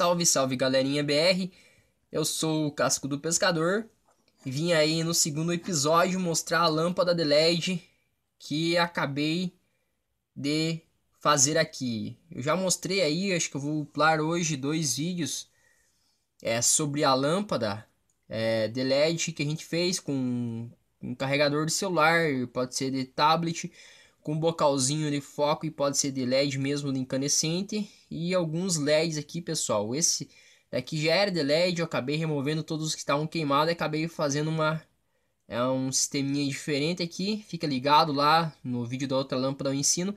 Salve, salve galerinha BR. Eu sou o Casco do Pescador. Vim aí no segundo episódio mostrar a lâmpada de LED que acabei de fazer aqui. Eu já mostrei aí, acho que eu vou upar hoje dois vídeos é, sobre a lâmpada é, de LED que a gente fez com um carregador de celular, pode ser de tablet com um bocalzinho de foco e pode ser de LED mesmo de incandescente e alguns LEDs aqui pessoal esse daqui já era de LED eu acabei removendo todos os que estavam queimados e acabei fazendo uma é um sisteminha diferente aqui fica ligado lá no vídeo da outra lâmpada eu ensino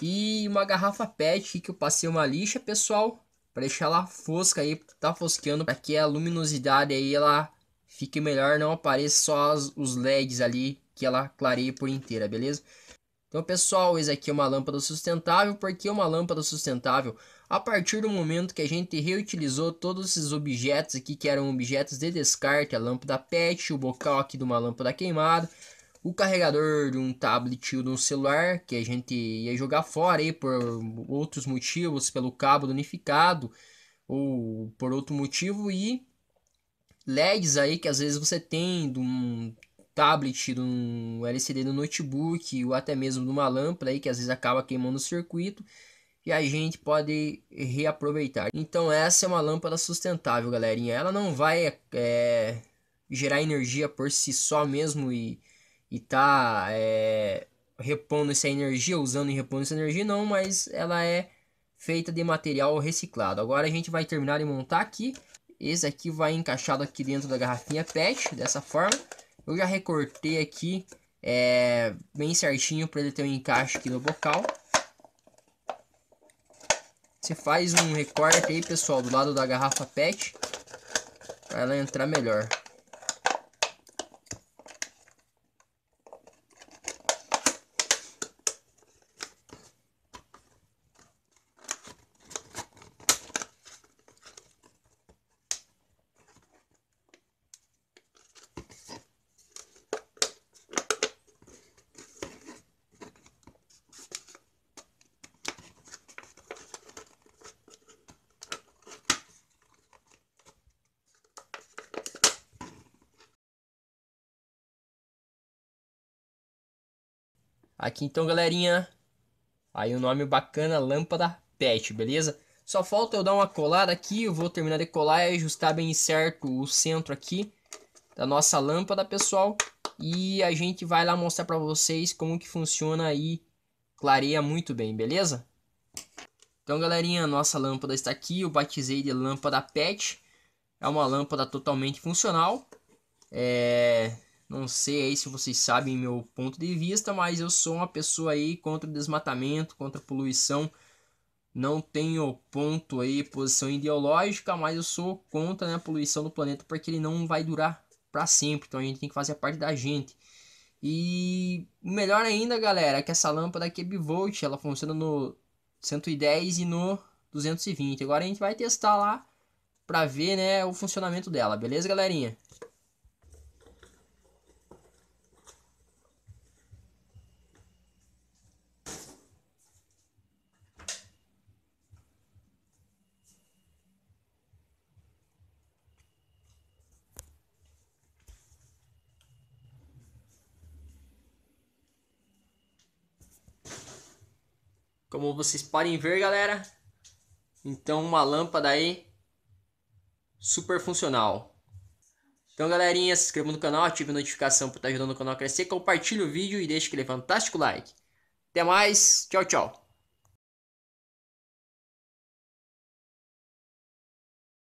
e uma garrafa PET que eu passei uma lixa pessoal para deixar ela fosca aí tá fosqueando para que a luminosidade aí ela fique melhor não apareça só os LEDs ali que ela clareie por inteira beleza então, pessoal, isso aqui é uma lâmpada sustentável. Por que uma lâmpada sustentável? A partir do momento que a gente reutilizou todos esses objetos aqui, que eram objetos de descarte, a lâmpada PET, o bocal aqui de uma lâmpada queimada, o carregador de um tablet ou de um celular, que a gente ia jogar fora aí por outros motivos, pelo cabo danificado ou por outro motivo, e LEDs aí que às vezes você tem de um tablet, um LCD do notebook ou até mesmo de uma lâmpada aí que às vezes acaba queimando o circuito e a gente pode reaproveitar. Então essa é uma lâmpada sustentável, galerinha. Ela não vai é, gerar energia por si só mesmo e e tá é, repondo essa energia, usando e repondo essa energia, não, mas ela é feita de material reciclado. Agora a gente vai terminar de montar aqui. Esse aqui vai encaixado aqui dentro da garrafinha PET, dessa forma. Eu já recortei aqui é, bem certinho para ele ter um encaixe aqui no bocal. Você faz um recorte aí, pessoal, do lado da garrafa PET para ela entrar melhor. aqui então, galerinha. Aí o um nome bacana, lâmpada PET, beleza? Só falta eu dar uma colada aqui, eu vou terminar de colar e ajustar bem certo o centro aqui da nossa lâmpada, pessoal. E a gente vai lá mostrar para vocês como que funciona aí clareia muito bem, beleza? Então, galerinha, nossa lâmpada está aqui, eu batizei de lâmpada PET. É uma lâmpada totalmente funcional. É, não sei aí se vocês sabem meu ponto de vista, mas eu sou uma pessoa aí contra o desmatamento, contra a poluição. Não tenho ponto aí, posição ideológica, mas eu sou contra né, a poluição do planeta porque ele não vai durar para sempre. Então a gente tem que fazer a parte da gente. E melhor ainda, galera, é que essa lâmpada aqui é bivolt, ela funciona no 110 e no 220. Agora a gente vai testar lá para ver, né, o funcionamento dela, beleza, galerinha? Como vocês podem ver, galera. Então, uma lâmpada aí super funcional. Então, galerinha, se inscreva no canal, ative a notificação para estar tá ajudando o canal a crescer, compartilhe o vídeo e deixe aquele fantástico like. Até mais, tchau, tchau.